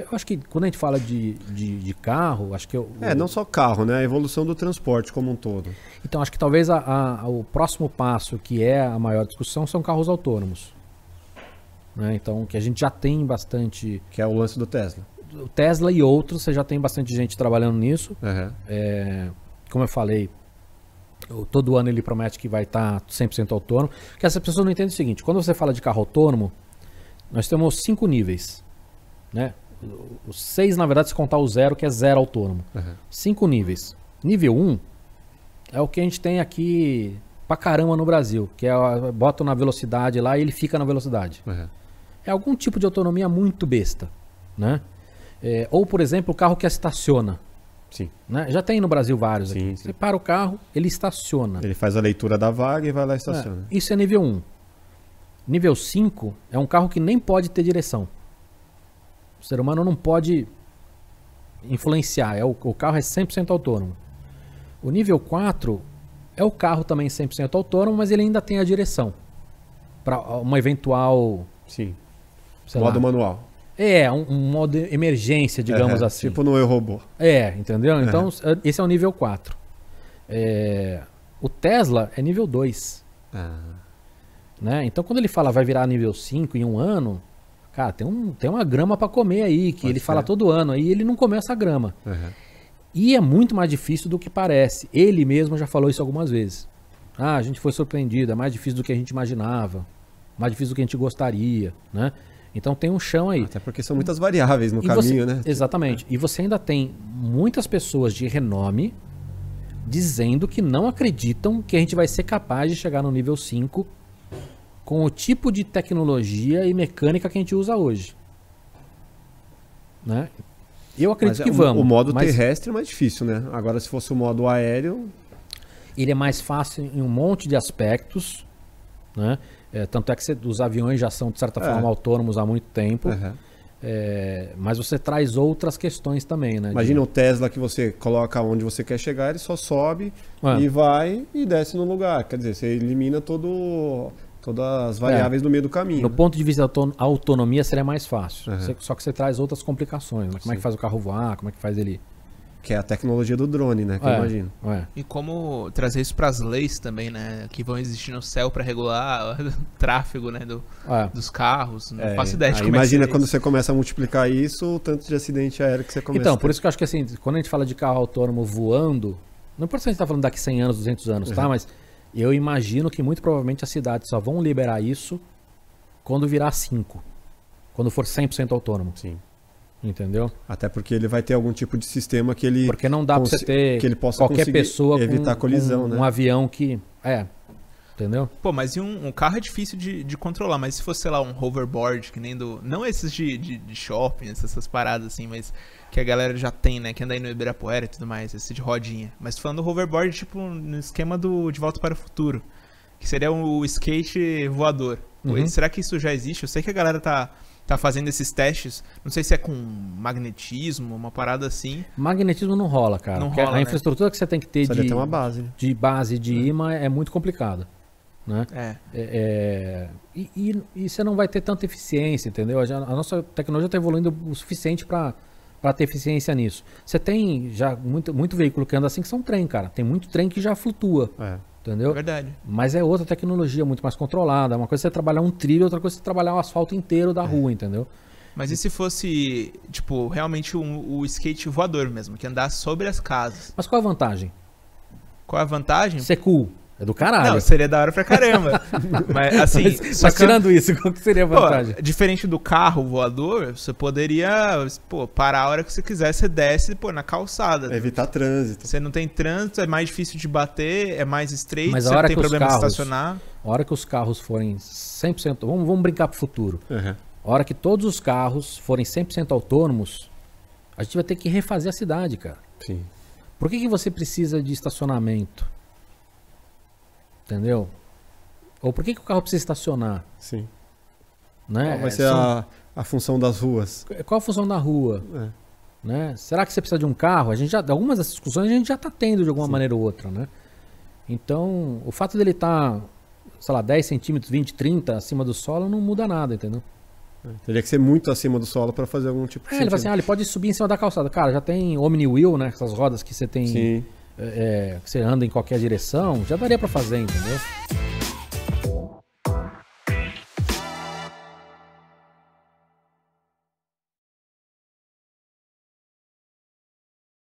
Eu acho que quando a gente fala de, de, de carro, acho que. Eu, é, o... É, não só carro, né? A evolução do transporte como um todo. Então, acho que talvez a, a, o próximo passo, que é a maior discussão, são carros autônomos. Né? Então, que a gente já tem bastante. Que é o lance do Tesla. O Tesla e outros, você já tem bastante gente trabalhando nisso. Uhum. É, como eu falei, todo ano ele promete que vai tá estar 100% autônomo. Que essa pessoa não entende o seguinte: quando você fala de carro autônomo, nós temos cinco níveis, né? Os seis, na verdade, se contar o zero, que é zero autônomo. Uhum. Cinco níveis. Nível 1 um é o que a gente tem aqui pra caramba no Brasil, que é bota na velocidade lá e ele fica na velocidade. Uhum. É algum tipo de autonomia muito besta, né? É, ou, por exemplo, o carro que estaciona. Sim. Né? Já tem no Brasil vários sim, aqui. Sim. Você para o carro, ele estaciona. Ele faz a leitura da vaga e vai lá e é, estaciona. É, isso é nível 1. Nível 5 é um carro que nem pode ter direção. O ser humano não pode influenciar, é o, o carro é 100% autônomo. O nível 4 é o carro também 100% autônomo, mas ele ainda tem a direção para uma eventual. Sim. Modo lá, manual. É, um, um modo emergência, digamos é, assim. Tipo no Eu Robô. É, entendeu? É. Então, é. esse é o nível 4. É, o Tesla é nível 2. Ah. Né? Então, quando ele fala vai virar nível 5 em um ano, Cara, tem, um, tem uma grama para comer aí, que Pode ele ser. fala todo ano, aí ele não come essa grama. Uhum. E é muito mais difícil do que parece. Ele mesmo já falou isso algumas vezes. Ah, a gente foi surpreendido, é mais difícil do que a gente imaginava, mais difícil do que a gente gostaria, né? Então tem um chão aí. Até porque são muitas variáveis no e caminho, você, né? Exatamente. E você ainda tem muitas pessoas de renome dizendo que não acreditam que a gente vai ser capaz de chegar no nível 5 com o tipo de tecnologia e mecânica que a gente usa hoje. Né? Eu acredito mas, é que vamos. O modo mas... terrestre é mais difícil, né? Agora, se fosse o modo aéreo. Ele é mais fácil em um monte de aspectos. Né? É, tanto é que você, os aviões já são, de certa é. forma, autônomos há muito tempo. Uhum. É, mas você traz outras questões também, né? Imagina de... o Tesla que você coloca onde você quer chegar, ele só sobe é. e vai e desce no lugar. Quer dizer, você elimina todo todas as variáveis é. no meio do caminho. Do né? ponto de vista da autonomia seria mais fácil. Uhum. Só que você traz outras complicações. Né? Como Sim. é que faz o carro voar? Como é que faz ele que é a tecnologia do drone, né? Que é, eu imagino. É. E como trazer isso para as leis também, né? Que vão existir no céu para regular o tráfego, né? Do, é. Dos carros. Não é, faço ideia de como é Imagina quando isso. você começa a multiplicar isso, o tanto de acidente aéreo que você começa Então, por isso que eu acho que assim, quando a gente fala de carro autônomo voando, não importa se a gente está falando daqui 100 anos, 200 anos, uhum. tá? Mas eu imagino que muito provavelmente as cidades só vão liberar isso quando virar 5. Quando for 100% autônomo. Sim. Entendeu? Até porque ele vai ter algum tipo de sistema que ele. Porque não dá pra você ter que ele possa qualquer pessoa evitar com, colisão, com né? Um avião que. É entendeu? Pô, mas um, um carro é difícil de, de, controlar, mas se fosse, sei lá, um hoverboard, que nem do. Não esses de, de, de shopping, essas paradas assim, mas que a galera já tem, né? Que anda aí no Ibirapuera e tudo mais, esse de rodinha. Mas falando hoverboard, tipo, no esquema do De Volta para o Futuro. Que seria o skate voador. Uhum. será que isso já existe? Eu sei que a galera tá tá fazendo esses testes. Não sei se é com magnetismo, uma parada assim. Magnetismo não rola, cara. Não rola, a né? infraestrutura que você tem que ter de, ter uma base. de base de é. imã é muito complicada. Né? É. é. É, e, e, e, você não vai ter tanta eficiência, entendeu? A, a nossa tecnologia está evoluindo o suficiente para para ter eficiência nisso. Você tem já muito, muito veículo que anda assim que são trem, cara. Tem muito trem que já flutua. É. Entendeu? É verdade. Mas é outra tecnologia muito mais controlada. Uma coisa é você trabalhar um trilho, outra coisa é você trabalhar o asfalto inteiro da é. rua, entendeu? Mas e se fosse, tipo, realmente um, o skate voador mesmo, que andasse sobre as casas? Mas qual a vantagem? Qual a vantagem? Ser cool. É do caralho. Não, seria da hora pra caramba. mas assim. Mas, só mas que... tirando isso, qual que seria a vantagem? Pô, diferente do carro voador, você poderia pô, parar a hora que você quiser, você desce pô, na calçada. É evitar trânsito. Você não tem trânsito, é mais difícil de bater, é mais estreito, mas a hora você não tem que problema carros, de estacionar. A hora que os carros forem 100%. Vamos, vamos brincar pro futuro. Uhum. A hora que todos os carros forem 100% autônomos, a gente vai ter que refazer a cidade, cara. Sim. Por que, que você precisa de estacionamento? Entendeu? Ou por que, que o carro precisa estacionar? Sim. Né? Qual vai é, ser São... a, a função das ruas? Qual a função da rua? É. Né? Será que você precisa de um carro? A gente já, algumas dessas discussões a gente já está tendo de alguma Sim. maneira ou outra, né? Então, o fato dele estar, tá, sei lá, 10 centímetros, 20, 30 acima do solo não muda nada, entendeu? É, teria que ser muito acima do solo para fazer algum tipo de. É, ele fala assim, ah, ele pode subir em cima da calçada. Cara, já tem Omni Wheel, né? Essas rodas que você tem. Sim é, é, que você anda em qualquer direção, já daria para fazer, entendeu?